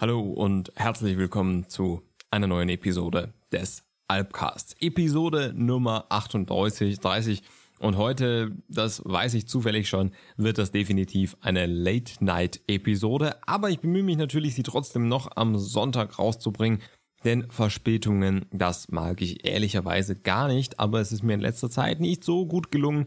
Hallo und herzlich willkommen zu einer neuen Episode des Alpcasts. Episode Nummer 38, 30. Und heute, das weiß ich zufällig schon, wird das definitiv eine Late-Night-Episode. Aber ich bemühe mich natürlich, sie trotzdem noch am Sonntag rauszubringen. Denn Verspätungen, das mag ich ehrlicherweise gar nicht. Aber es ist mir in letzter Zeit nicht so gut gelungen,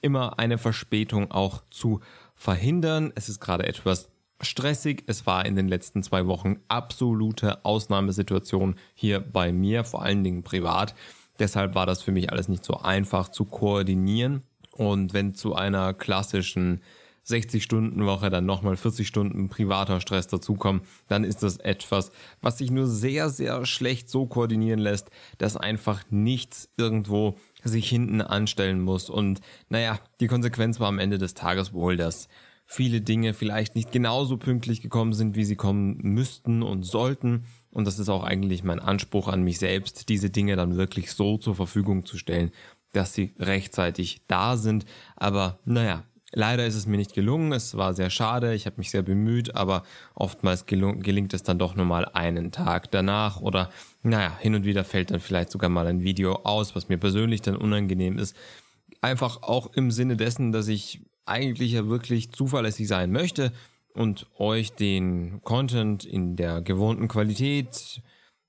immer eine Verspätung auch zu verhindern. Es ist gerade etwas stressig. Es war in den letzten zwei Wochen absolute Ausnahmesituation hier bei mir, vor allen Dingen privat. Deshalb war das für mich alles nicht so einfach zu koordinieren. Und wenn zu einer klassischen 60-Stunden-Woche dann nochmal 40 Stunden privater Stress dazukommen, dann ist das etwas, was sich nur sehr, sehr schlecht so koordinieren lässt, dass einfach nichts irgendwo sich hinten anstellen muss. Und naja, die Konsequenz war am Ende des Tages wohl, dass viele Dinge vielleicht nicht genauso pünktlich gekommen sind, wie sie kommen müssten und sollten. Und das ist auch eigentlich mein Anspruch an mich selbst, diese Dinge dann wirklich so zur Verfügung zu stellen, dass sie rechtzeitig da sind. Aber naja, leider ist es mir nicht gelungen. Es war sehr schade. Ich habe mich sehr bemüht, aber oftmals gelingt es dann doch nur mal einen Tag danach oder naja, hin und wieder fällt dann vielleicht sogar mal ein Video aus, was mir persönlich dann unangenehm ist. Einfach auch im Sinne dessen, dass ich eigentlich ja wirklich zuverlässig sein möchte und euch den Content in der gewohnten Qualität,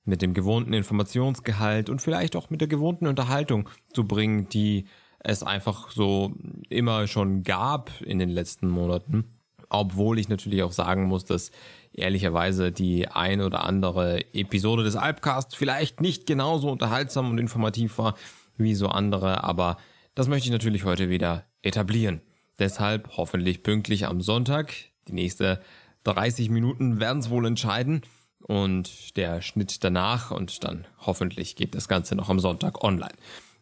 mit dem gewohnten Informationsgehalt und vielleicht auch mit der gewohnten Unterhaltung zu bringen, die es einfach so immer schon gab in den letzten Monaten. Obwohl ich natürlich auch sagen muss, dass ehrlicherweise die ein oder andere Episode des Alpcasts vielleicht nicht genauso unterhaltsam und informativ war wie so andere, aber das möchte ich natürlich heute wieder etablieren. Deshalb hoffentlich pünktlich am Sonntag. Die nächste 30 Minuten werden es wohl entscheiden. Und der Schnitt danach und dann hoffentlich geht das Ganze noch am Sonntag online.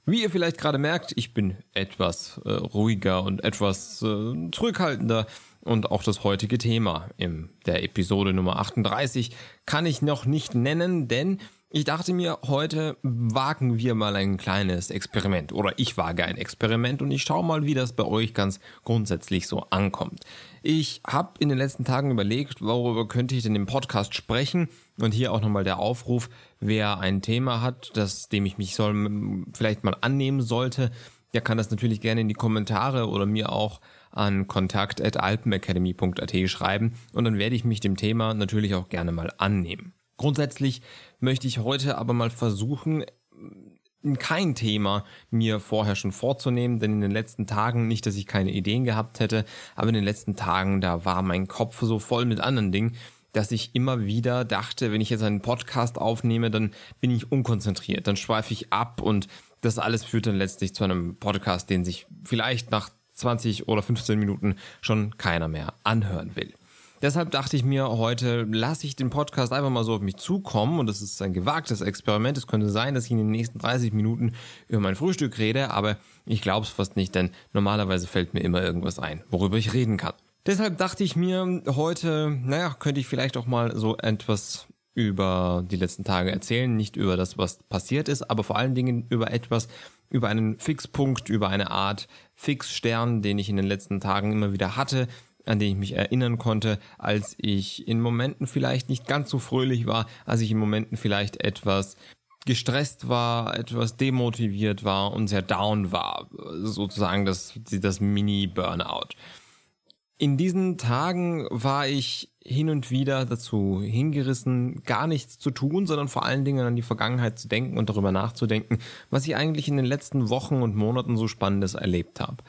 Wie ihr vielleicht gerade merkt, ich bin etwas äh, ruhiger und etwas äh, zurückhaltender. Und auch das heutige Thema in der Episode Nummer 38 kann ich noch nicht nennen, denn ich dachte mir, heute wagen wir mal ein kleines Experiment oder ich wage ein Experiment und ich schaue mal, wie das bei euch ganz grundsätzlich so ankommt. Ich habe in den letzten Tagen überlegt, worüber könnte ich denn im Podcast sprechen und hier auch nochmal der Aufruf, wer ein Thema hat, das dem ich mich soll, vielleicht mal annehmen sollte, der kann das natürlich gerne in die Kommentare oder mir auch an kontakt.alpenacademy.at schreiben und dann werde ich mich dem Thema natürlich auch gerne mal annehmen. Grundsätzlich möchte ich heute aber mal versuchen, kein Thema mir vorher schon vorzunehmen, denn in den letzten Tagen, nicht, dass ich keine Ideen gehabt hätte, aber in den letzten Tagen, da war mein Kopf so voll mit anderen Dingen, dass ich immer wieder dachte, wenn ich jetzt einen Podcast aufnehme, dann bin ich unkonzentriert, dann schweife ich ab und das alles führt dann letztlich zu einem Podcast, den sich vielleicht nach 20 oder 15 Minuten schon keiner mehr anhören will. Deshalb dachte ich mir, heute lasse ich den Podcast einfach mal so auf mich zukommen und das ist ein gewagtes Experiment. Es könnte sein, dass ich in den nächsten 30 Minuten über mein Frühstück rede, aber ich glaube es fast nicht, denn normalerweise fällt mir immer irgendwas ein, worüber ich reden kann. Deshalb dachte ich mir, heute, naja, könnte ich vielleicht auch mal so etwas über die letzten Tage erzählen, nicht über das, was passiert ist, aber vor allen Dingen über etwas, über einen Fixpunkt, über eine Art Fixstern, den ich in den letzten Tagen immer wieder hatte, an den ich mich erinnern konnte, als ich in Momenten vielleicht nicht ganz so fröhlich war, als ich in Momenten vielleicht etwas gestresst war, etwas demotiviert war und sehr down war. Sozusagen das, das Mini-Burnout. In diesen Tagen war ich hin und wieder dazu hingerissen, gar nichts zu tun, sondern vor allen Dingen an die Vergangenheit zu denken und darüber nachzudenken, was ich eigentlich in den letzten Wochen und Monaten so Spannendes erlebt habe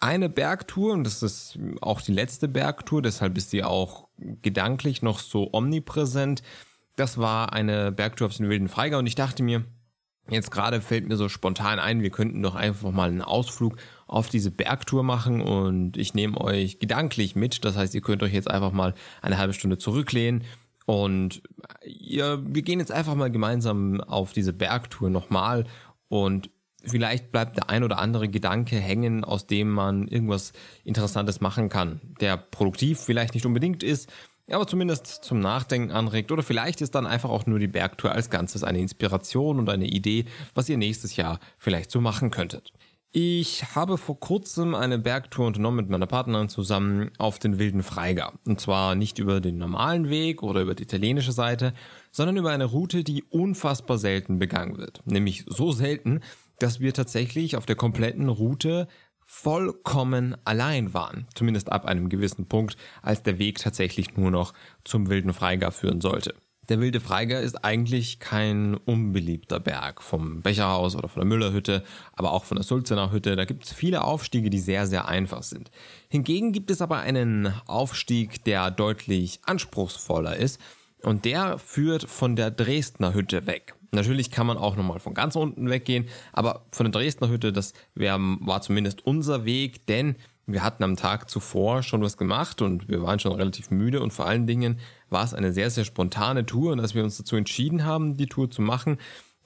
eine Bergtour, und das ist auch die letzte Bergtour, deshalb ist sie auch gedanklich noch so omnipräsent. Das war eine Bergtour auf den Wilden Feiger und ich dachte mir, jetzt gerade fällt mir so spontan ein, wir könnten doch einfach mal einen Ausflug auf diese Bergtour machen und ich nehme euch gedanklich mit. Das heißt, ihr könnt euch jetzt einfach mal eine halbe Stunde zurücklehnen und ihr, wir gehen jetzt einfach mal gemeinsam auf diese Bergtour nochmal und vielleicht bleibt der ein oder andere Gedanke hängen, aus dem man irgendwas Interessantes machen kann, der produktiv vielleicht nicht unbedingt ist, aber zumindest zum Nachdenken anregt oder vielleicht ist dann einfach auch nur die Bergtour als Ganzes eine Inspiration und eine Idee, was ihr nächstes Jahr vielleicht so machen könntet. Ich habe vor kurzem eine Bergtour unternommen mit meiner Partnerin zusammen auf den Wilden Freiger. Und zwar nicht über den normalen Weg oder über die italienische Seite, sondern über eine Route, die unfassbar selten begangen wird. Nämlich so selten, dass wir tatsächlich auf der kompletten Route vollkommen allein waren, zumindest ab einem gewissen Punkt, als der Weg tatsächlich nur noch zum wilden Freigar führen sollte. Der wilde Freiger ist eigentlich kein unbeliebter Berg vom Becherhaus oder von der Müllerhütte, aber auch von der Sulzener Hütte. Da gibt es viele Aufstiege, die sehr, sehr einfach sind. Hingegen gibt es aber einen Aufstieg, der deutlich anspruchsvoller ist und der führt von der Dresdner Hütte weg. Natürlich kann man auch nochmal von ganz unten weggehen, aber von der Dresdner Hütte, das wär, war zumindest unser Weg, denn wir hatten am Tag zuvor schon was gemacht und wir waren schon relativ müde und vor allen Dingen war es eine sehr, sehr spontane Tour und als wir uns dazu entschieden haben, die Tour zu machen,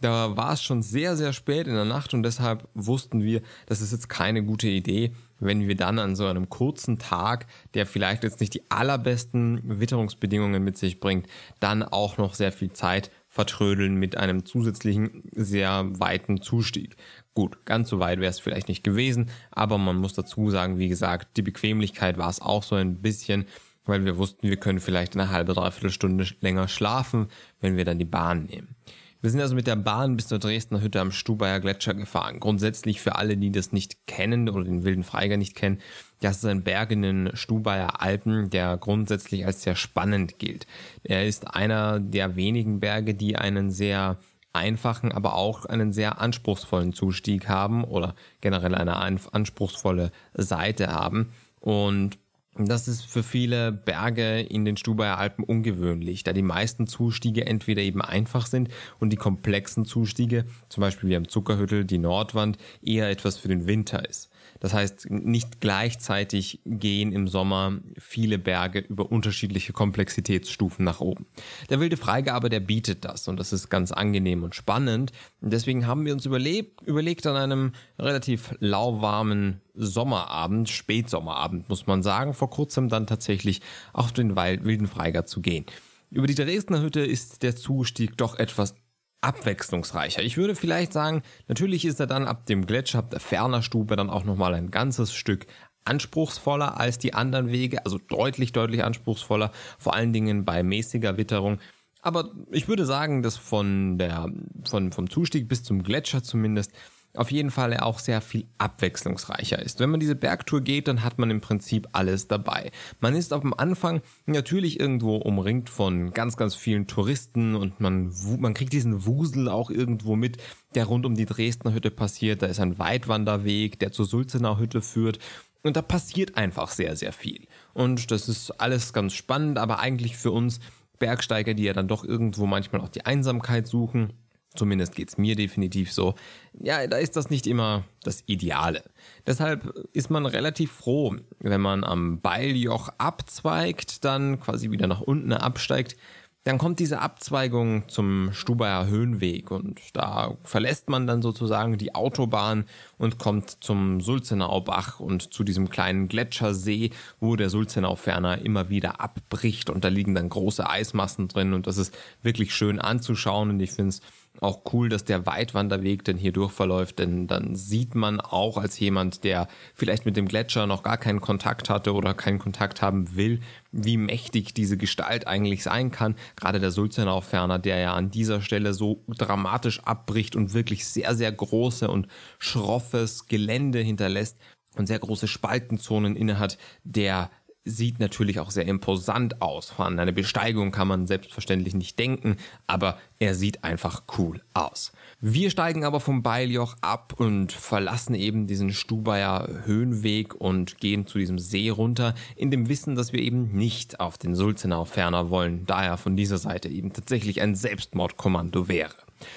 da war es schon sehr, sehr spät in der Nacht und deshalb wussten wir, das ist jetzt keine gute Idee, wenn wir dann an so einem kurzen Tag, der vielleicht jetzt nicht die allerbesten Witterungsbedingungen mit sich bringt, dann auch noch sehr viel Zeit vertrödeln mit einem zusätzlichen sehr weiten Zustieg. Gut, ganz so weit wäre es vielleicht nicht gewesen, aber man muss dazu sagen, wie gesagt, die Bequemlichkeit war es auch so ein bisschen, weil wir wussten, wir können vielleicht eine halbe, dreiviertel Stunde länger schlafen, wenn wir dann die Bahn nehmen. Wir sind also mit der Bahn bis zur Dresdner Hütte am Stubaier Gletscher gefahren. Grundsätzlich für alle, die das nicht kennen oder den Wilden Freiger nicht kennen, das ist ein Berg in den Stubaier Alpen, der grundsätzlich als sehr spannend gilt. Er ist einer der wenigen Berge, die einen sehr einfachen, aber auch einen sehr anspruchsvollen Zustieg haben oder generell eine anspruchsvolle Seite haben. Und das ist für viele Berge in den Stubaier Alpen ungewöhnlich, da die meisten Zustiege entweder eben einfach sind und die komplexen Zustiege, zum Beispiel wie am Zuckerhüttel, die Nordwand, eher etwas für den Winter ist. Das heißt, nicht gleichzeitig gehen im Sommer viele Berge über unterschiedliche Komplexitätsstufen nach oben. Der wilde Freigabe, der bietet das und das ist ganz angenehm und spannend. deswegen haben wir uns überlebt, überlegt, an einem relativ lauwarmen Sommerabend, Spätsommerabend muss man sagen, vor kurzem dann tatsächlich auf den wilden Freiger zu gehen. Über die Dresdner Hütte ist der Zustieg doch etwas abwechslungsreicher. Ich würde vielleicht sagen, natürlich ist er dann ab dem Gletscher, ab der Fernerstube dann auch nochmal ein ganzes Stück anspruchsvoller als die anderen Wege, also deutlich, deutlich anspruchsvoller, vor allen Dingen bei mäßiger Witterung. Aber ich würde sagen, dass von der, von, vom Zustieg bis zum Gletscher zumindest auf jeden Fall auch sehr viel abwechslungsreicher ist. Wenn man diese Bergtour geht, dann hat man im Prinzip alles dabei. Man ist am Anfang natürlich irgendwo umringt von ganz, ganz vielen Touristen und man, man kriegt diesen Wusel auch irgendwo mit, der rund um die Dresdner Hütte passiert. Da ist ein Weitwanderweg, der zur Sulzener Hütte führt. Und da passiert einfach sehr, sehr viel. Und das ist alles ganz spannend, aber eigentlich für uns Bergsteiger, die ja dann doch irgendwo manchmal auch die Einsamkeit suchen, Zumindest geht's mir definitiv so. Ja, da ist das nicht immer das Ideale. Deshalb ist man relativ froh, wenn man am Beiljoch abzweigt, dann quasi wieder nach unten absteigt. Dann kommt diese Abzweigung zum Stubaier Höhenweg und da verlässt man dann sozusagen die Autobahn und kommt zum Sulzenau Bach und zu diesem kleinen Gletschersee, wo der Sulzenau ferner immer wieder abbricht und da liegen dann große Eismassen drin und das ist wirklich schön anzuschauen und ich finde es auch cool, dass der Weitwanderweg denn hier durchverläuft, denn dann sieht man auch als jemand, der vielleicht mit dem Gletscher noch gar keinen Kontakt hatte oder keinen Kontakt haben will, wie mächtig diese Gestalt eigentlich sein kann. Gerade der Sulzenauferner, der ja an dieser Stelle so dramatisch abbricht und wirklich sehr, sehr große und schroffes Gelände hinterlässt und sehr große Spaltenzonen innehat, der sieht natürlich auch sehr imposant aus. An eine Besteigung kann man selbstverständlich nicht denken, aber er sieht einfach cool aus. Wir steigen aber vom Beiljoch ab und verlassen eben diesen Stubayer Höhenweg und gehen zu diesem See runter, in dem Wissen, dass wir eben nicht auf den Sulzenau ferner wollen, da er von dieser Seite eben tatsächlich ein Selbstmordkommando wäre.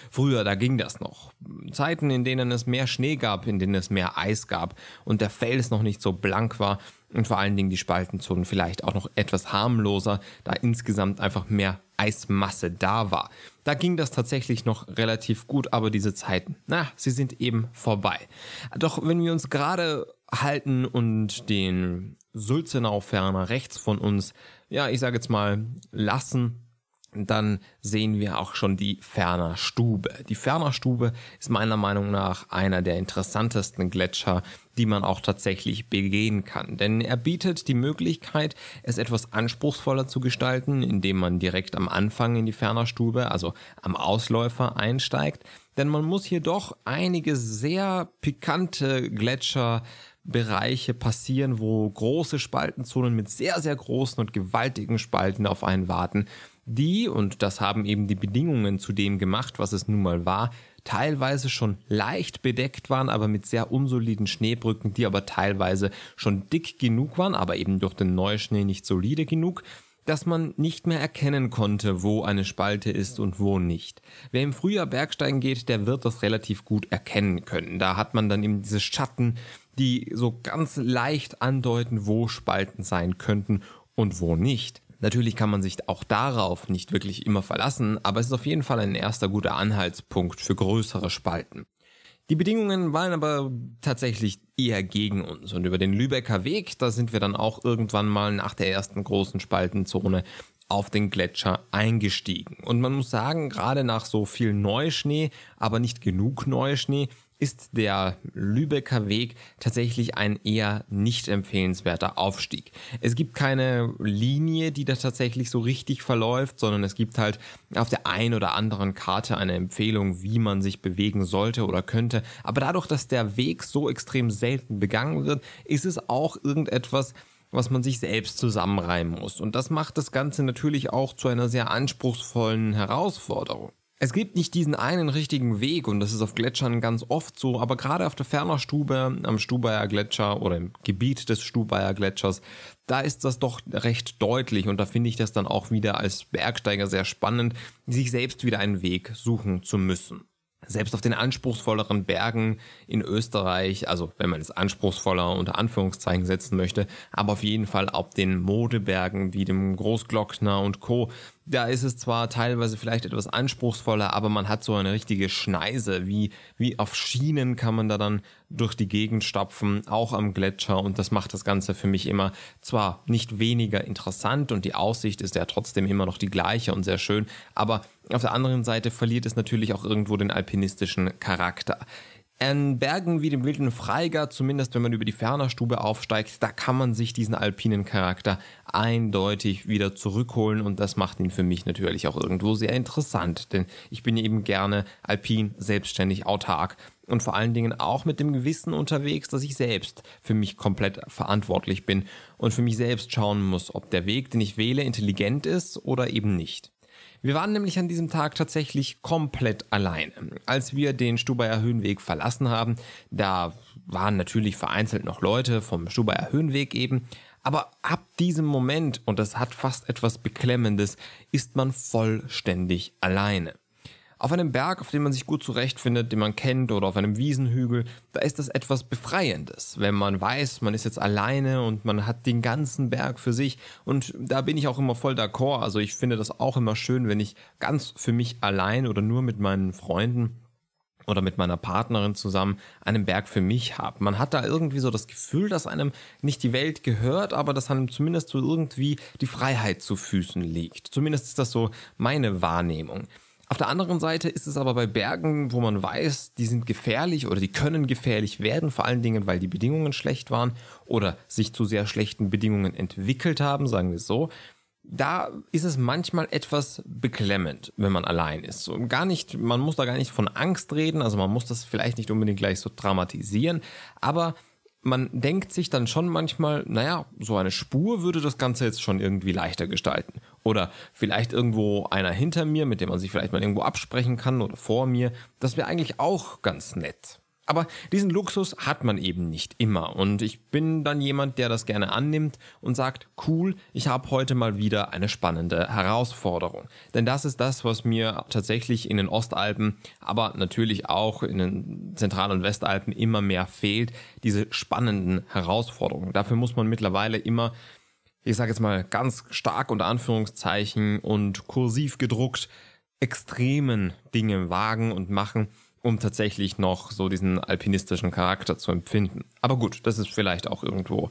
Früher, da ging das noch. Zeiten, in denen es mehr Schnee gab, in denen es mehr Eis gab und der Fels noch nicht so blank war und vor allen Dingen die Spaltenzonen vielleicht auch noch etwas harmloser, da insgesamt einfach mehr Eismasse da war. Da ging das tatsächlich noch relativ gut, aber diese Zeiten, na, sie sind eben vorbei. Doch wenn wir uns gerade halten und den Sulzenau ferner rechts von uns, ja, ich sage jetzt mal, lassen, dann sehen wir auch schon die Ferner Stube. Die Ferner Stube ist meiner Meinung nach einer der interessantesten Gletscher, die man auch tatsächlich begehen kann. Denn er bietet die Möglichkeit, es etwas anspruchsvoller zu gestalten, indem man direkt am Anfang in die Ferner Stube, also am Ausläufer einsteigt. Denn man muss hier doch einige sehr pikante Gletscher Bereiche passieren, wo große Spaltenzonen mit sehr, sehr großen und gewaltigen Spalten auf einen warten die, und das haben eben die Bedingungen zu dem gemacht, was es nun mal war, teilweise schon leicht bedeckt waren, aber mit sehr unsoliden Schneebrücken, die aber teilweise schon dick genug waren, aber eben durch den Neuschnee nicht solide genug, dass man nicht mehr erkennen konnte, wo eine Spalte ist und wo nicht. Wer im Frühjahr Bergsteigen geht, der wird das relativ gut erkennen können. Da hat man dann eben diese Schatten, die so ganz leicht andeuten, wo Spalten sein könnten und wo nicht. Natürlich kann man sich auch darauf nicht wirklich immer verlassen, aber es ist auf jeden Fall ein erster guter Anhaltspunkt für größere Spalten. Die Bedingungen waren aber tatsächlich eher gegen uns und über den Lübecker Weg, da sind wir dann auch irgendwann mal nach der ersten großen Spaltenzone auf den Gletscher eingestiegen. Und man muss sagen, gerade nach so viel Neuschnee, aber nicht genug Neuschnee, ist der Lübecker Weg tatsächlich ein eher nicht empfehlenswerter Aufstieg. Es gibt keine Linie, die da tatsächlich so richtig verläuft, sondern es gibt halt auf der einen oder anderen Karte eine Empfehlung, wie man sich bewegen sollte oder könnte. Aber dadurch, dass der Weg so extrem selten begangen wird, ist es auch irgendetwas, was man sich selbst zusammenreimen muss. Und das macht das Ganze natürlich auch zu einer sehr anspruchsvollen Herausforderung. Es gibt nicht diesen einen richtigen Weg und das ist auf Gletschern ganz oft so, aber gerade auf der Fernerstube, am Stubaier Gletscher oder im Gebiet des Stubaier Gletschers, da ist das doch recht deutlich und da finde ich das dann auch wieder als Bergsteiger sehr spannend, sich selbst wieder einen Weg suchen zu müssen selbst auf den anspruchsvolleren Bergen in Österreich, also wenn man es anspruchsvoller unter Anführungszeichen setzen möchte, aber auf jeden Fall auf den Modebergen wie dem Großglockner und Co. Da ist es zwar teilweise vielleicht etwas anspruchsvoller, aber man hat so eine richtige Schneise, wie, wie auf Schienen kann man da dann durch die Gegend stapfen, auch am Gletscher und das macht das Ganze für mich immer zwar nicht weniger interessant und die Aussicht ist ja trotzdem immer noch die gleiche und sehr schön, aber auf der anderen Seite verliert es natürlich auch irgendwo den alpinistischen Charakter. An Bergen wie dem wilden Freigar, zumindest wenn man über die Fernerstube aufsteigt, da kann man sich diesen alpinen Charakter eindeutig wieder zurückholen und das macht ihn für mich natürlich auch irgendwo sehr interessant, denn ich bin eben gerne alpin, selbstständig, autark und vor allen Dingen auch mit dem Gewissen unterwegs, dass ich selbst für mich komplett verantwortlich bin und für mich selbst schauen muss, ob der Weg, den ich wähle, intelligent ist oder eben nicht. Wir waren nämlich an diesem Tag tatsächlich komplett alleine. Als wir den Stubaier Höhenweg verlassen haben, da waren natürlich vereinzelt noch Leute vom Stubaier Höhenweg eben, aber ab diesem Moment, und das hat fast etwas Beklemmendes, ist man vollständig alleine. Auf einem Berg, auf dem man sich gut zurechtfindet, den man kennt oder auf einem Wiesenhügel, da ist das etwas Befreiendes, wenn man weiß, man ist jetzt alleine und man hat den ganzen Berg für sich und da bin ich auch immer voll d'accord, also ich finde das auch immer schön, wenn ich ganz für mich allein oder nur mit meinen Freunden oder mit meiner Partnerin zusammen einen Berg für mich habe. Man hat da irgendwie so das Gefühl, dass einem nicht die Welt gehört, aber dass einem zumindest so irgendwie die Freiheit zu Füßen liegt. Zumindest ist das so meine Wahrnehmung. Auf der anderen Seite ist es aber bei Bergen, wo man weiß, die sind gefährlich oder die können gefährlich werden, vor allen Dingen, weil die Bedingungen schlecht waren oder sich zu sehr schlechten Bedingungen entwickelt haben, sagen wir es so, da ist es manchmal etwas beklemmend, wenn man allein ist. Und gar nicht, man muss da gar nicht von Angst reden, also man muss das vielleicht nicht unbedingt gleich so dramatisieren, aber man denkt sich dann schon manchmal, naja, so eine Spur würde das Ganze jetzt schon irgendwie leichter gestalten. Oder vielleicht irgendwo einer hinter mir, mit dem man sich vielleicht mal irgendwo absprechen kann oder vor mir. Das wäre eigentlich auch ganz nett. Aber diesen Luxus hat man eben nicht immer. Und ich bin dann jemand, der das gerne annimmt und sagt, cool, ich habe heute mal wieder eine spannende Herausforderung. Denn das ist das, was mir tatsächlich in den Ostalpen, aber natürlich auch in den Zentral- und Westalpen immer mehr fehlt, diese spannenden Herausforderungen. Dafür muss man mittlerweile immer ich sage jetzt mal ganz stark unter Anführungszeichen und kursiv gedruckt, extremen Dinge wagen und machen, um tatsächlich noch so diesen alpinistischen Charakter zu empfinden. Aber gut, das ist vielleicht auch irgendwo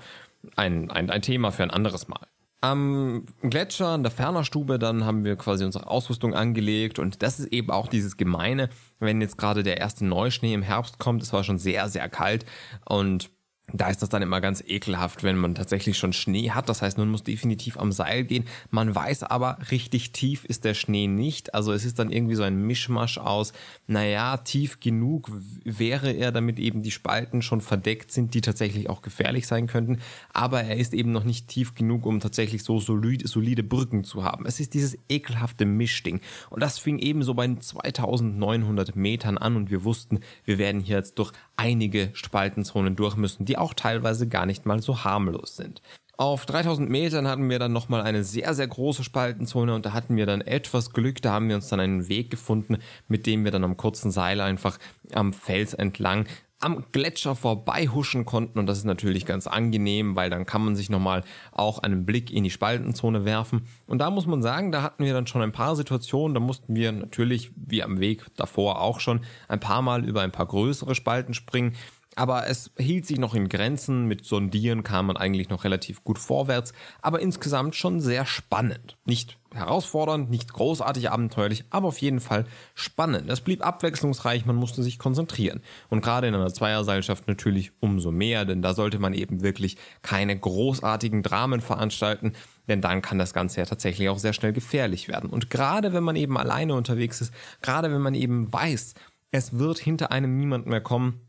ein, ein, ein Thema für ein anderes Mal. Am Gletscher, an der Fernerstube, dann haben wir quasi unsere Ausrüstung angelegt und das ist eben auch dieses Gemeine, wenn jetzt gerade der erste Neuschnee im Herbst kommt, es war schon sehr, sehr kalt und da ist das dann immer ganz ekelhaft, wenn man tatsächlich schon Schnee hat. Das heißt, man muss definitiv am Seil gehen. Man weiß aber, richtig tief ist der Schnee nicht. Also es ist dann irgendwie so ein Mischmasch aus, naja, tief genug wäre er, damit eben die Spalten schon verdeckt sind, die tatsächlich auch gefährlich sein könnten. Aber er ist eben noch nicht tief genug, um tatsächlich so solid, solide Brücken zu haben. Es ist dieses ekelhafte Mischding. Und das fing eben so bei 2900 Metern an und wir wussten, wir werden hier jetzt durch einige Spaltenzonen durch müssen, die auch teilweise gar nicht mal so harmlos sind. Auf 3000 Metern hatten wir dann nochmal eine sehr, sehr große Spaltenzone und da hatten wir dann etwas Glück. Da haben wir uns dann einen Weg gefunden, mit dem wir dann am kurzen Seil einfach am Fels entlang am Gletscher vorbei huschen konnten und das ist natürlich ganz angenehm, weil dann kann man sich nochmal auch einen Blick in die Spaltenzone werfen. Und da muss man sagen, da hatten wir dann schon ein paar Situationen, da mussten wir natürlich, wie am Weg davor auch schon, ein paar Mal über ein paar größere Spalten springen. Aber es hielt sich noch in Grenzen, mit Sondieren kam man eigentlich noch relativ gut vorwärts, aber insgesamt schon sehr spannend. Nicht herausfordernd, nicht großartig abenteuerlich, aber auf jeden Fall spannend. Es blieb abwechslungsreich, man musste sich konzentrieren. Und gerade in einer Zweierseilschaft natürlich umso mehr, denn da sollte man eben wirklich keine großartigen Dramen veranstalten, denn dann kann das Ganze ja tatsächlich auch sehr schnell gefährlich werden. Und gerade wenn man eben alleine unterwegs ist, gerade wenn man eben weiß, es wird hinter einem niemand mehr kommen,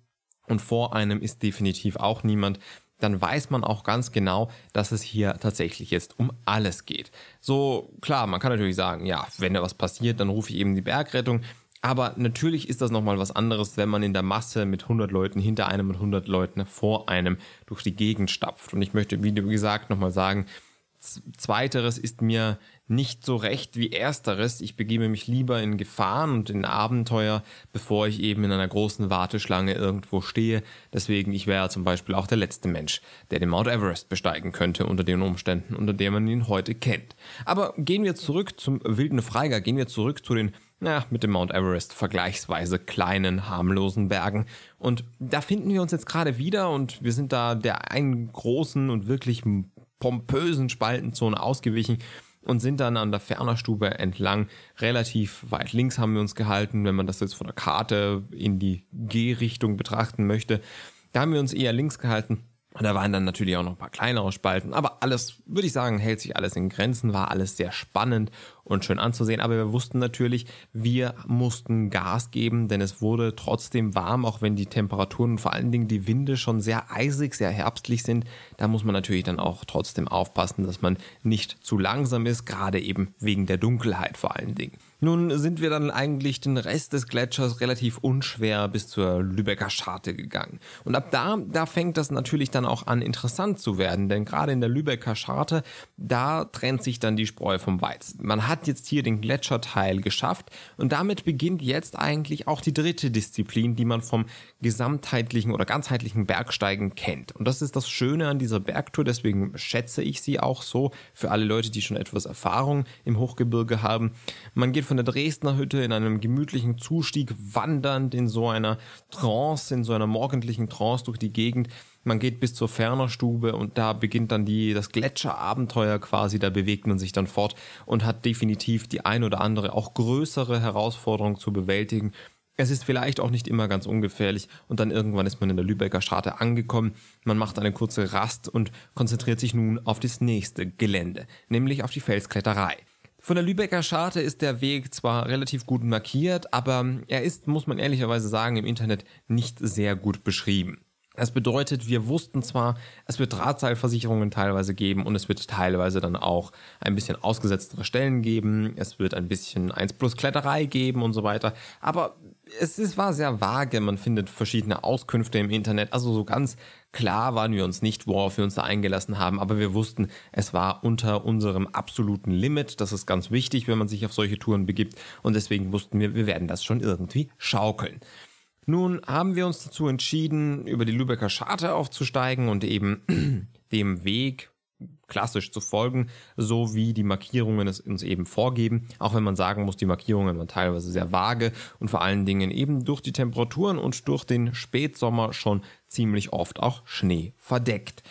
und vor einem ist definitiv auch niemand, dann weiß man auch ganz genau, dass es hier tatsächlich jetzt um alles geht. So klar, man kann natürlich sagen, ja, wenn da was passiert, dann rufe ich eben die Bergrettung. Aber natürlich ist das nochmal was anderes, wenn man in der Masse mit 100 Leuten hinter einem und 100 Leuten vor einem durch die Gegend stapft. Und ich möchte, wie gesagt, nochmal sagen, zweiteres ist mir nicht so recht wie ersteres. Ich begebe mich lieber in Gefahren und in Abenteuer, bevor ich eben in einer großen Warteschlange irgendwo stehe. Deswegen, ich wäre zum Beispiel auch der letzte Mensch, der den Mount Everest besteigen könnte unter den Umständen, unter denen man ihn heute kennt. Aber gehen wir zurück zum wilden Freiger, gehen wir zurück zu den ja, mit dem Mount Everest vergleichsweise kleinen, harmlosen Bergen. Und da finden wir uns jetzt gerade wieder und wir sind da der einen großen und wirklich pompösen Spaltenzone ausgewichen und sind dann an der Fernerstube entlang relativ weit links haben wir uns gehalten, wenn man das jetzt von der Karte in die G-Richtung betrachten möchte. Da haben wir uns eher links gehalten und da waren dann natürlich auch noch ein paar kleinere Spalten. Aber alles, würde ich sagen, hält sich alles in Grenzen, war alles sehr spannend und schön anzusehen. Aber wir wussten natürlich, wir mussten Gas geben, denn es wurde trotzdem warm, auch wenn die Temperaturen und vor allen Dingen die Winde schon sehr eisig, sehr herbstlich sind. Da muss man natürlich dann auch trotzdem aufpassen, dass man nicht zu langsam ist, gerade eben wegen der Dunkelheit vor allen Dingen. Nun sind wir dann eigentlich den Rest des Gletschers relativ unschwer bis zur Lübecker Scharte gegangen. Und ab da, da fängt das natürlich dann auch an interessant zu werden, denn gerade in der Lübecker Scharte, da trennt sich dann die Spreu vom Weizen. Man hat jetzt hier den Gletscherteil geschafft und damit beginnt jetzt eigentlich auch die dritte Disziplin, die man vom gesamtheitlichen oder ganzheitlichen Bergsteigen kennt. Und das ist das Schöne an dieser Bergtour, deswegen schätze ich sie auch so für alle Leute, die schon etwas Erfahrung im Hochgebirge haben. Man geht von von der Dresdner Hütte in einem gemütlichen Zustieg wandernd in so einer Trance, in so einer morgendlichen Trance durch die Gegend. Man geht bis zur Fernerstube und da beginnt dann die, das Gletscherabenteuer quasi, da bewegt man sich dann fort und hat definitiv die ein oder andere auch größere Herausforderung zu bewältigen. Es ist vielleicht auch nicht immer ganz ungefährlich und dann irgendwann ist man in der Lübecker Straße angekommen, man macht eine kurze Rast und konzentriert sich nun auf das nächste Gelände, nämlich auf die Felskletterei. Von der Lübecker Scharte ist der Weg zwar relativ gut markiert, aber er ist, muss man ehrlicherweise sagen, im Internet nicht sehr gut beschrieben. Das bedeutet, wir wussten zwar, es wird Drahtseilversicherungen teilweise geben und es wird teilweise dann auch ein bisschen ausgesetztere Stellen geben, es wird ein bisschen 1 plus Kletterei geben und so weiter, aber es ist, war sehr vage, man findet verschiedene Auskünfte im Internet, also so ganz Klar waren wir uns nicht, worauf wir uns da eingelassen haben, aber wir wussten, es war unter unserem absoluten Limit. Das ist ganz wichtig, wenn man sich auf solche Touren begibt. Und deswegen wussten wir, wir werden das schon irgendwie schaukeln. Nun haben wir uns dazu entschieden, über die Lübecker Scharte aufzusteigen und eben dem Weg klassisch zu folgen, so wie die Markierungen es uns eben vorgeben, auch wenn man sagen muss, die Markierungen waren teilweise sehr vage und vor allen Dingen eben durch die Temperaturen und durch den Spätsommer schon ziemlich oft auch Schnee verdeckt.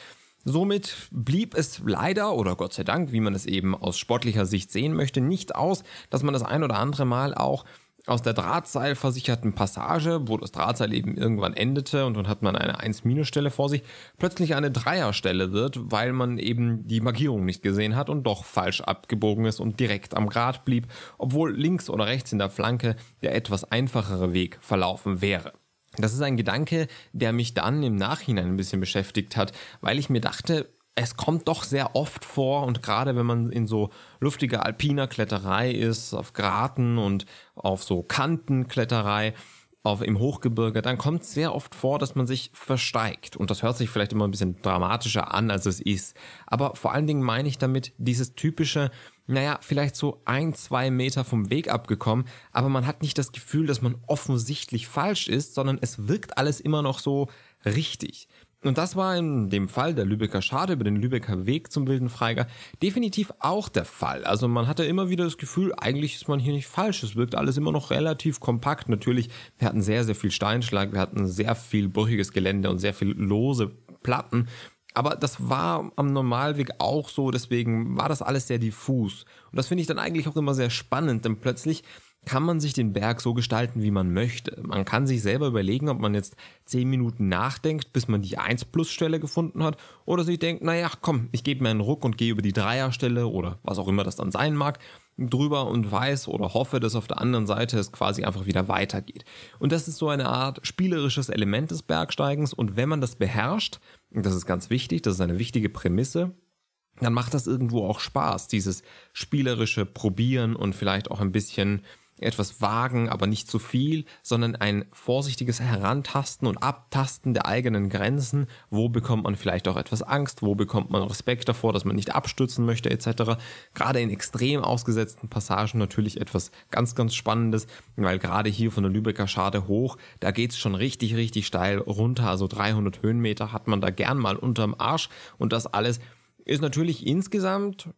Somit blieb es leider oder Gott sei Dank, wie man es eben aus sportlicher Sicht sehen möchte, nicht aus, dass man das ein oder andere Mal auch aus der Drahtseil versicherten Passage, wo das Drahtseil eben irgendwann endete und dann hat man eine 1-Stelle vor sich, plötzlich eine Dreierstelle wird, weil man eben die Markierung nicht gesehen hat und doch falsch abgebogen ist und direkt am Grat blieb, obwohl links oder rechts in der Flanke der etwas einfachere Weg verlaufen wäre. Das ist ein Gedanke, der mich dann im Nachhinein ein bisschen beschäftigt hat, weil ich mir dachte, es kommt doch sehr oft vor und gerade wenn man in so luftiger alpiner Kletterei ist, auf Graten und auf so Kantenkletterei, auf, im Hochgebirge, dann kommt sehr oft vor, dass man sich versteigt. Und das hört sich vielleicht immer ein bisschen dramatischer an, als es ist. Aber vor allen Dingen meine ich damit dieses typische, naja, vielleicht so ein, zwei Meter vom Weg abgekommen, aber man hat nicht das Gefühl, dass man offensichtlich falsch ist, sondern es wirkt alles immer noch so richtig. Und das war in dem Fall der Lübecker Schade über den Lübecker Weg zum Wilden Freiger definitiv auch der Fall. Also man hatte immer wieder das Gefühl, eigentlich ist man hier nicht falsch. Es wirkt alles immer noch relativ kompakt. Natürlich, wir hatten sehr, sehr viel Steinschlag, wir hatten sehr viel brüchiges Gelände und sehr viel lose Platten. Aber das war am Normalweg auch so, deswegen war das alles sehr diffus. Und das finde ich dann eigentlich auch immer sehr spannend, denn plötzlich kann man sich den Berg so gestalten, wie man möchte. Man kann sich selber überlegen, ob man jetzt 10 Minuten nachdenkt, bis man die 1-Plus-Stelle gefunden hat, oder sich denkt, naja, komm, ich gebe mir einen Ruck und gehe über die Dreierstelle oder was auch immer das dann sein mag, drüber und weiß oder hoffe, dass auf der anderen Seite es quasi einfach wieder weitergeht. Und das ist so eine Art spielerisches Element des Bergsteigens und wenn man das beherrscht, das ist ganz wichtig, das ist eine wichtige Prämisse, dann macht das irgendwo auch Spaß, dieses spielerische Probieren und vielleicht auch ein bisschen etwas wagen, aber nicht zu viel, sondern ein vorsichtiges Herantasten und Abtasten der eigenen Grenzen. Wo bekommt man vielleicht auch etwas Angst? Wo bekommt man Respekt davor, dass man nicht abstürzen möchte, etc. Gerade in extrem ausgesetzten Passagen natürlich etwas ganz, ganz Spannendes, weil gerade hier von der Lübecker Schade hoch, da geht's schon richtig, richtig steil runter. Also 300 Höhenmeter hat man da gern mal unterm Arsch und das alles ist natürlich insgesamt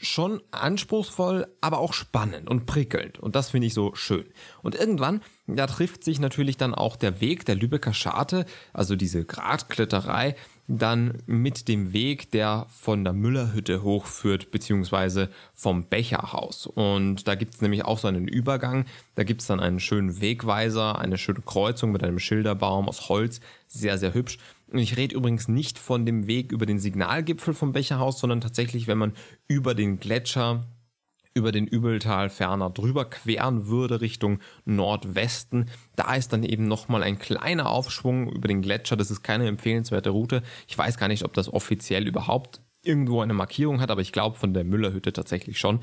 schon anspruchsvoll, aber auch spannend und prickelnd. Und das finde ich so schön. Und irgendwann, da trifft sich natürlich dann auch der Weg der Lübecker Scharte, also diese Gratkletterei, dann mit dem Weg, der von der Müllerhütte hochführt, beziehungsweise vom Becherhaus. Und da gibt es nämlich auch so einen Übergang. Da gibt es dann einen schönen Wegweiser, eine schöne Kreuzung mit einem Schilderbaum aus Holz. Sehr, sehr hübsch. Und Ich rede übrigens nicht von dem Weg über den Signalgipfel vom Becherhaus, sondern tatsächlich, wenn man über den Gletscher, über den Übeltal ferner drüber queren würde Richtung Nordwesten. Da ist dann eben nochmal ein kleiner Aufschwung über den Gletscher. Das ist keine empfehlenswerte Route. Ich weiß gar nicht, ob das offiziell überhaupt irgendwo eine Markierung hat, aber ich glaube von der Müllerhütte tatsächlich schon.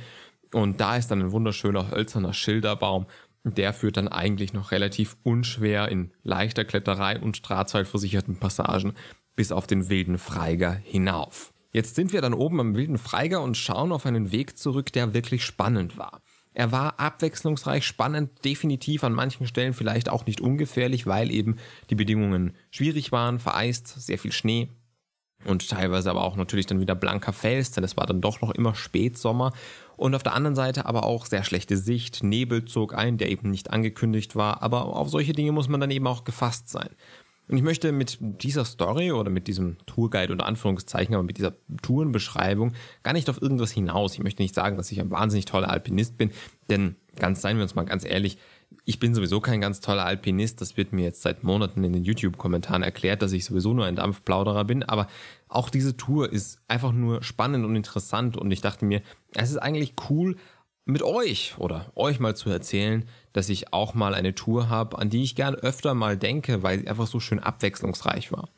Und da ist dann ein wunderschöner hölzerner Schilderbaum, der führt dann eigentlich noch relativ unschwer in leichter Kletterei und Drahtseilversicherten Passagen bis auf den wilden Freiger hinauf. Jetzt sind wir dann oben am wilden Freiger und schauen auf einen Weg zurück, der wirklich spannend war. Er war abwechslungsreich, spannend, definitiv an manchen Stellen vielleicht auch nicht ungefährlich, weil eben die Bedingungen schwierig waren, vereist, sehr viel Schnee, und teilweise aber auch natürlich dann wieder blanker Fels, denn es war dann doch noch immer Spätsommer. Und auf der anderen Seite aber auch sehr schlechte Sicht, Nebel zog ein, der eben nicht angekündigt war, aber auf solche Dinge muss man dann eben auch gefasst sein. Und ich möchte mit dieser Story oder mit diesem Tourguide unter Anführungszeichen, aber mit dieser Tourenbeschreibung gar nicht auf irgendwas hinaus. Ich möchte nicht sagen, dass ich ein wahnsinnig toller Alpinist bin, denn ganz seien wir uns mal ganz ehrlich, ich bin sowieso kein ganz toller Alpinist. Das wird mir jetzt seit Monaten in den YouTube-Kommentaren erklärt, dass ich sowieso nur ein Dampfplauderer bin. Aber auch diese Tour ist einfach nur spannend und interessant. Und ich dachte mir, es ist eigentlich cool, mit euch oder euch mal zu erzählen, dass ich auch mal eine Tour habe, an die ich gern öfter mal denke, weil sie einfach so schön abwechslungsreich war.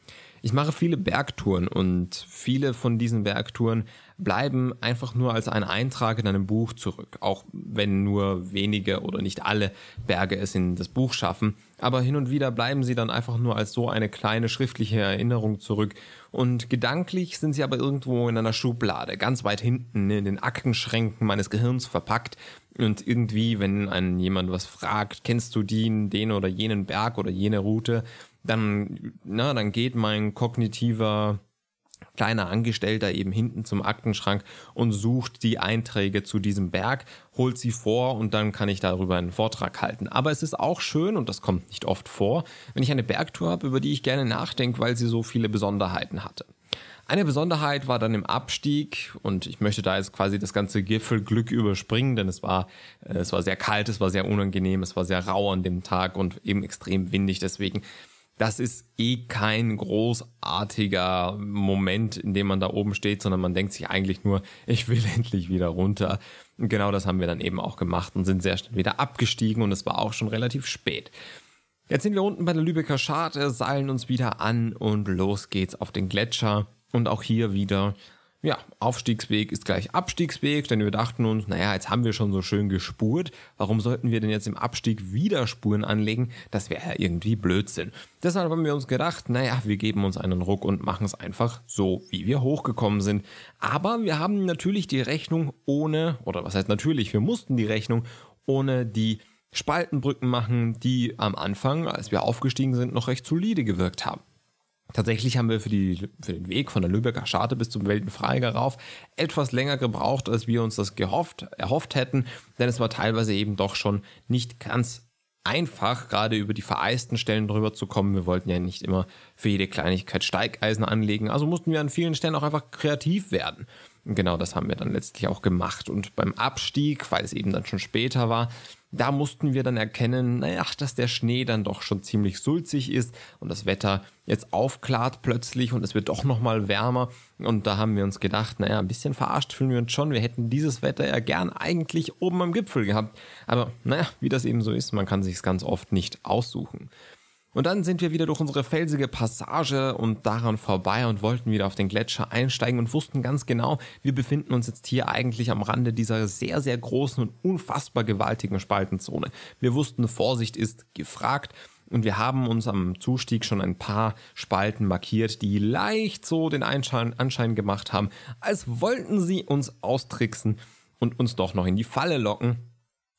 Ich mache viele Bergtouren und viele von diesen Bergtouren bleiben einfach nur als ein Eintrag in einem Buch zurück, auch wenn nur wenige oder nicht alle Berge es in das Buch schaffen, aber hin und wieder bleiben sie dann einfach nur als so eine kleine schriftliche Erinnerung zurück und gedanklich sind sie aber irgendwo in einer Schublade, ganz weit hinten in den Aktenschränken meines Gehirns verpackt und irgendwie, wenn einen jemand was fragt, kennst du den, den oder jenen Berg oder jene Route, dann, na, dann geht mein kognitiver kleiner Angestellter eben hinten zum Aktenschrank und sucht die Einträge zu diesem Berg, holt sie vor und dann kann ich darüber einen Vortrag halten. Aber es ist auch schön, und das kommt nicht oft vor, wenn ich eine Bergtour habe, über die ich gerne nachdenke, weil sie so viele Besonderheiten hatte. Eine Besonderheit war dann im Abstieg und ich möchte da jetzt quasi das ganze Gipfelglück überspringen, denn es war, äh, es war sehr kalt, es war sehr unangenehm, es war sehr rau an dem Tag und eben extrem windig, deswegen das ist eh kein großartiger Moment, in dem man da oben steht, sondern man denkt sich eigentlich nur, ich will endlich wieder runter. Und genau das haben wir dann eben auch gemacht und sind sehr schnell wieder abgestiegen und es war auch schon relativ spät. Jetzt sind wir unten bei der Lübecker Scharte, seilen uns wieder an und los geht's auf den Gletscher. Und auch hier wieder ja, Aufstiegsweg ist gleich Abstiegsweg, denn wir dachten uns, naja, jetzt haben wir schon so schön gespurt, warum sollten wir denn jetzt im Abstieg wieder Spuren anlegen? Das wäre ja irgendwie Blödsinn. Deshalb haben wir uns gedacht, naja, wir geben uns einen Ruck und machen es einfach so, wie wir hochgekommen sind. Aber wir haben natürlich die Rechnung ohne, oder was heißt natürlich, wir mussten die Rechnung ohne die Spaltenbrücken machen, die am Anfang, als wir aufgestiegen sind, noch recht solide gewirkt haben. Tatsächlich haben wir für, die, für den Weg von der Lübecker Scharte bis zum Weltenfreiger rauf etwas länger gebraucht, als wir uns das gehofft, erhofft hätten, denn es war teilweise eben doch schon nicht ganz einfach, gerade über die vereisten Stellen drüber zu kommen. Wir wollten ja nicht immer für jede Kleinigkeit Steigeisen anlegen, also mussten wir an vielen Stellen auch einfach kreativ werden. Genau, das haben wir dann letztlich auch gemacht. Und beim Abstieg, weil es eben dann schon später war, da mussten wir dann erkennen, naja, dass der Schnee dann doch schon ziemlich sulzig ist und das Wetter jetzt aufklart plötzlich und es wird doch nochmal wärmer. Und da haben wir uns gedacht, naja, ein bisschen verarscht fühlen wir uns schon. Wir hätten dieses Wetter ja gern eigentlich oben am Gipfel gehabt. Aber naja, wie das eben so ist, man kann sich es ganz oft nicht aussuchen. Und dann sind wir wieder durch unsere felsige Passage und daran vorbei und wollten wieder auf den Gletscher einsteigen und wussten ganz genau, wir befinden uns jetzt hier eigentlich am Rande dieser sehr, sehr großen und unfassbar gewaltigen Spaltenzone. Wir wussten, Vorsicht ist gefragt und wir haben uns am Zustieg schon ein paar Spalten markiert, die leicht so den Anschein gemacht haben, als wollten sie uns austricksen und uns doch noch in die Falle locken.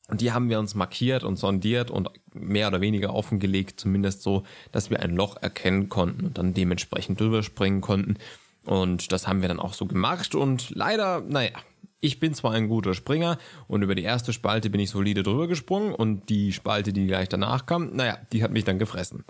Und die haben wir uns markiert und sondiert und mehr oder weniger offengelegt, zumindest so, dass wir ein Loch erkennen konnten und dann dementsprechend drüber springen konnten. Und das haben wir dann auch so gemacht. Und leider, naja, ich bin zwar ein guter Springer und über die erste Spalte bin ich solide drüber gesprungen und die Spalte, die gleich danach kam, naja, die hat mich dann gefressen.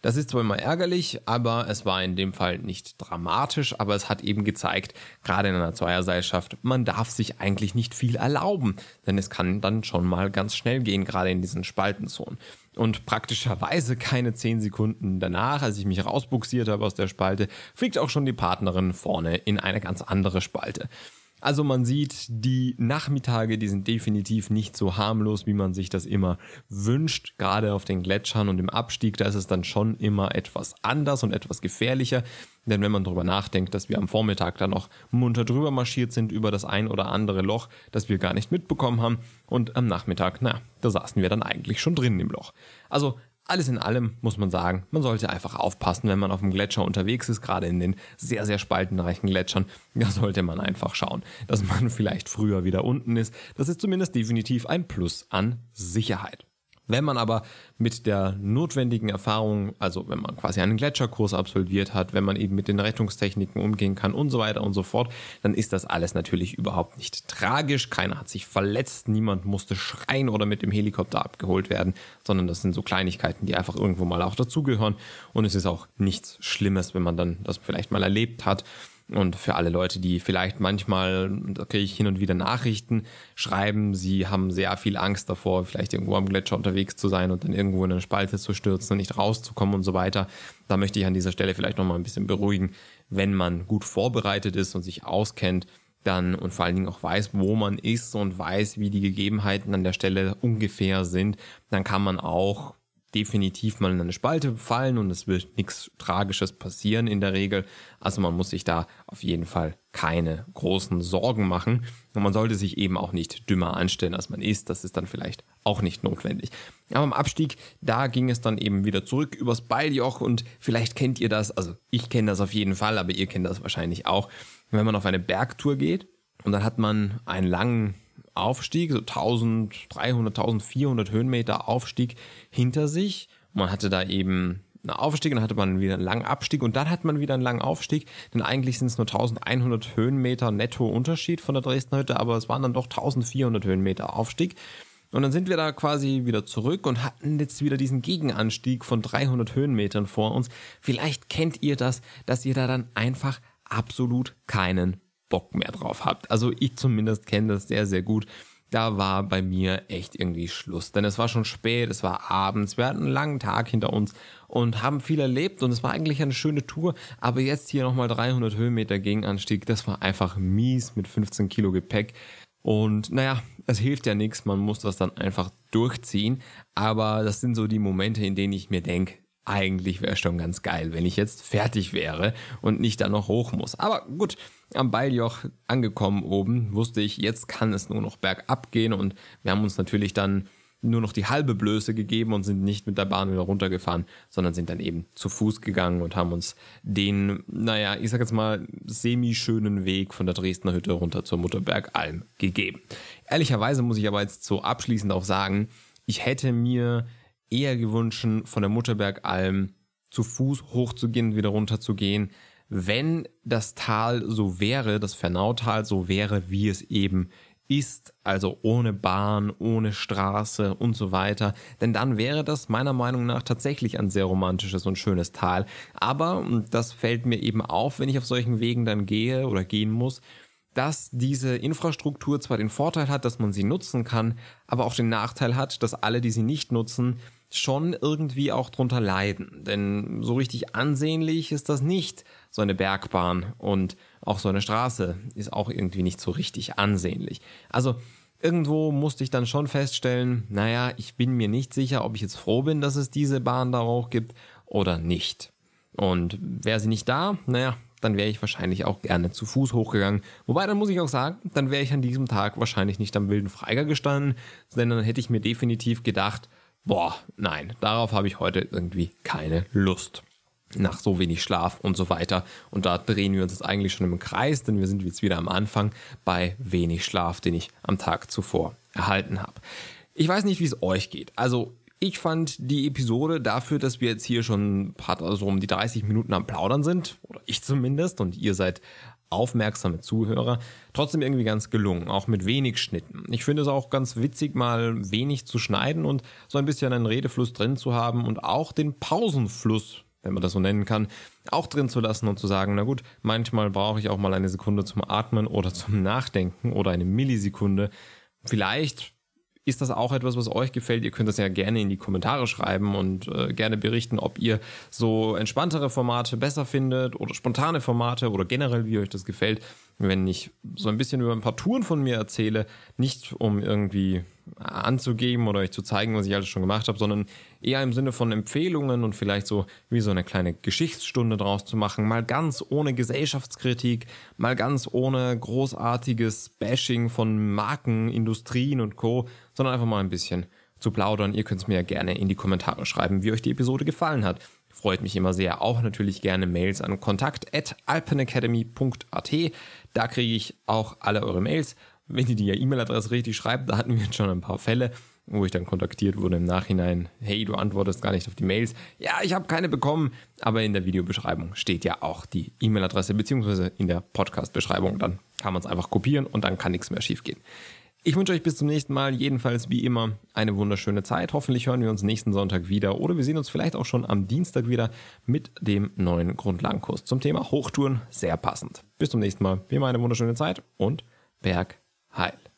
Das ist zwar immer ärgerlich, aber es war in dem Fall nicht dramatisch, aber es hat eben gezeigt, gerade in einer Zweierseilschaft, man darf sich eigentlich nicht viel erlauben, denn es kann dann schon mal ganz schnell gehen, gerade in diesen Spaltenzonen. Und praktischerweise keine 10 Sekunden danach, als ich mich rausbuxiert habe aus der Spalte, fliegt auch schon die Partnerin vorne in eine ganz andere Spalte. Also man sieht, die Nachmittage, die sind definitiv nicht so harmlos, wie man sich das immer wünscht. Gerade auf den Gletschern und im Abstieg, da ist es dann schon immer etwas anders und etwas gefährlicher. Denn wenn man darüber nachdenkt, dass wir am Vormittag dann noch munter drüber marschiert sind über das ein oder andere Loch, das wir gar nicht mitbekommen haben, und am Nachmittag, na, da saßen wir dann eigentlich schon drin im Loch. Also alles in allem muss man sagen, man sollte einfach aufpassen, wenn man auf dem Gletscher unterwegs ist, gerade in den sehr, sehr spaltenreichen Gletschern. Da sollte man einfach schauen, dass man vielleicht früher wieder unten ist. Das ist zumindest definitiv ein Plus an Sicherheit. Wenn man aber mit der notwendigen Erfahrung, also wenn man quasi einen Gletscherkurs absolviert hat, wenn man eben mit den Rettungstechniken umgehen kann und so weiter und so fort, dann ist das alles natürlich überhaupt nicht tragisch. Keiner hat sich verletzt, niemand musste schreien oder mit dem Helikopter abgeholt werden, sondern das sind so Kleinigkeiten, die einfach irgendwo mal auch dazugehören. Und es ist auch nichts Schlimmes, wenn man dann das vielleicht mal erlebt hat und für alle Leute, die vielleicht manchmal, da kriege ich hin und wieder Nachrichten, schreiben, sie haben sehr viel Angst davor, vielleicht irgendwo am Gletscher unterwegs zu sein und dann irgendwo in eine Spalte zu stürzen und nicht rauszukommen und so weiter. Da möchte ich an dieser Stelle vielleicht nochmal ein bisschen beruhigen. Wenn man gut vorbereitet ist und sich auskennt, dann und vor allen Dingen auch weiß, wo man ist und weiß, wie die Gegebenheiten an der Stelle ungefähr sind, dann kann man auch definitiv mal in eine Spalte fallen und es wird nichts Tragisches passieren in der Regel. Also man muss sich da auf jeden Fall keine großen Sorgen machen. Und man sollte sich eben auch nicht dümmer anstellen, als man ist. Das ist dann vielleicht auch nicht notwendig. Aber am Abstieg, da ging es dann eben wieder zurück übers Beiljoch und vielleicht kennt ihr das, also ich kenne das auf jeden Fall, aber ihr kennt das wahrscheinlich auch. Wenn man auf eine Bergtour geht und dann hat man einen langen Aufstieg, so 1300, 1400 Höhenmeter Aufstieg hinter sich. Man hatte da eben einen Aufstieg, dann hatte man wieder einen langen Abstieg und dann hat man wieder einen langen Aufstieg, denn eigentlich sind es nur 1100 Höhenmeter netto Unterschied von der Dresdner Hütte, aber es waren dann doch 1400 Höhenmeter Aufstieg. Und dann sind wir da quasi wieder zurück und hatten jetzt wieder diesen Gegenanstieg von 300 Höhenmetern vor uns. Vielleicht kennt ihr das, dass ihr da dann einfach absolut keinen Bock mehr drauf habt. Also ich zumindest kenne das sehr, sehr gut. Da war bei mir echt irgendwie Schluss. Denn es war schon spät, es war abends, wir hatten einen langen Tag hinter uns und haben viel erlebt und es war eigentlich eine schöne Tour. Aber jetzt hier nochmal 300 Höhenmeter Gegenanstieg, das war einfach mies mit 15 Kilo Gepäck. Und naja, es hilft ja nichts, man muss das dann einfach durchziehen. Aber das sind so die Momente, in denen ich mir denke, eigentlich wäre es schon ganz geil, wenn ich jetzt fertig wäre und nicht da noch hoch muss. Aber gut, am Balljoch angekommen oben, wusste ich, jetzt kann es nur noch bergab gehen und wir haben uns natürlich dann nur noch die halbe Blöße gegeben und sind nicht mit der Bahn wieder runtergefahren, sondern sind dann eben zu Fuß gegangen und haben uns den, naja, ich sag jetzt mal, semi-schönen Weg von der Dresdner Hütte runter zur Mutterbergalm gegeben. Ehrlicherweise muss ich aber jetzt so abschließend auch sagen, ich hätte mir eher gewünscht, von der Mutterbergalm zu Fuß hochzugehen, wieder runterzugehen wenn das Tal so wäre, das Fernautal so wäre, wie es eben ist, also ohne Bahn, ohne Straße und so weiter, denn dann wäre das meiner Meinung nach tatsächlich ein sehr romantisches und schönes Tal. Aber, und das fällt mir eben auf, wenn ich auf solchen Wegen dann gehe oder gehen muss, dass diese Infrastruktur zwar den Vorteil hat, dass man sie nutzen kann, aber auch den Nachteil hat, dass alle, die sie nicht nutzen, schon irgendwie auch drunter leiden. Denn so richtig ansehnlich ist das nicht so eine Bergbahn und auch so eine Straße ist auch irgendwie nicht so richtig ansehnlich. Also irgendwo musste ich dann schon feststellen, naja, ich bin mir nicht sicher, ob ich jetzt froh bin, dass es diese Bahn da auch gibt oder nicht. Und wäre sie nicht da, naja, dann wäre ich wahrscheinlich auch gerne zu Fuß hochgegangen. Wobei, dann muss ich auch sagen, dann wäre ich an diesem Tag wahrscheinlich nicht am wilden Freiger gestanden, sondern dann hätte ich mir definitiv gedacht, boah, nein, darauf habe ich heute irgendwie keine Lust nach so wenig Schlaf und so weiter. Und da drehen wir uns jetzt eigentlich schon im Kreis, denn wir sind jetzt wieder am Anfang bei wenig Schlaf, den ich am Tag zuvor erhalten habe. Ich weiß nicht, wie es euch geht. Also ich fand die Episode dafür, dass wir jetzt hier schon ein paar, also um die 30 Minuten am Plaudern sind, oder ich zumindest, und ihr seid aufmerksame Zuhörer, trotzdem irgendwie ganz gelungen, auch mit wenig Schnitten. Ich finde es auch ganz witzig, mal wenig zu schneiden und so ein bisschen einen Redefluss drin zu haben und auch den Pausenfluss wenn man das so nennen kann, auch drin zu lassen und zu sagen, na gut, manchmal brauche ich auch mal eine Sekunde zum Atmen oder zum Nachdenken oder eine Millisekunde. Vielleicht ist das auch etwas, was euch gefällt? Ihr könnt das ja gerne in die Kommentare schreiben und äh, gerne berichten, ob ihr so entspanntere Formate besser findet oder spontane Formate oder generell, wie euch das gefällt. Wenn ich so ein bisschen über ein paar Touren von mir erzähle, nicht um irgendwie anzugeben oder euch zu zeigen, was ich alles schon gemacht habe, sondern eher im Sinne von Empfehlungen und vielleicht so wie so eine kleine Geschichtsstunde draus zu machen, mal ganz ohne Gesellschaftskritik, mal ganz ohne großartiges Bashing von Marken, Industrien und Co, sondern einfach mal ein bisschen zu plaudern. Ihr könnt es mir ja gerne in die Kommentare schreiben, wie euch die Episode gefallen hat. Freut mich immer sehr. Auch natürlich gerne Mails an kontakt.alpenacademy.at. Da kriege ich auch alle eure Mails wenn ihr die E-Mail-Adresse richtig schreibt, da hatten wir jetzt schon ein paar Fälle, wo ich dann kontaktiert wurde im Nachhinein, hey, du antwortest gar nicht auf die Mails. Ja, ich habe keine bekommen, aber in der Videobeschreibung steht ja auch die E-Mail-Adresse, beziehungsweise in der Podcast-Beschreibung. Dann kann man es einfach kopieren und dann kann nichts mehr schiefgehen. Ich wünsche euch bis zum nächsten Mal jedenfalls wie immer eine wunderschöne Zeit. Hoffentlich hören wir uns nächsten Sonntag wieder oder wir sehen uns vielleicht auch schon am Dienstag wieder mit dem neuen Grundlagenkurs zum Thema Hochtouren. Sehr passend. Bis zum nächsten Mal. Wie immer eine wunderschöne Zeit und Berg Hej.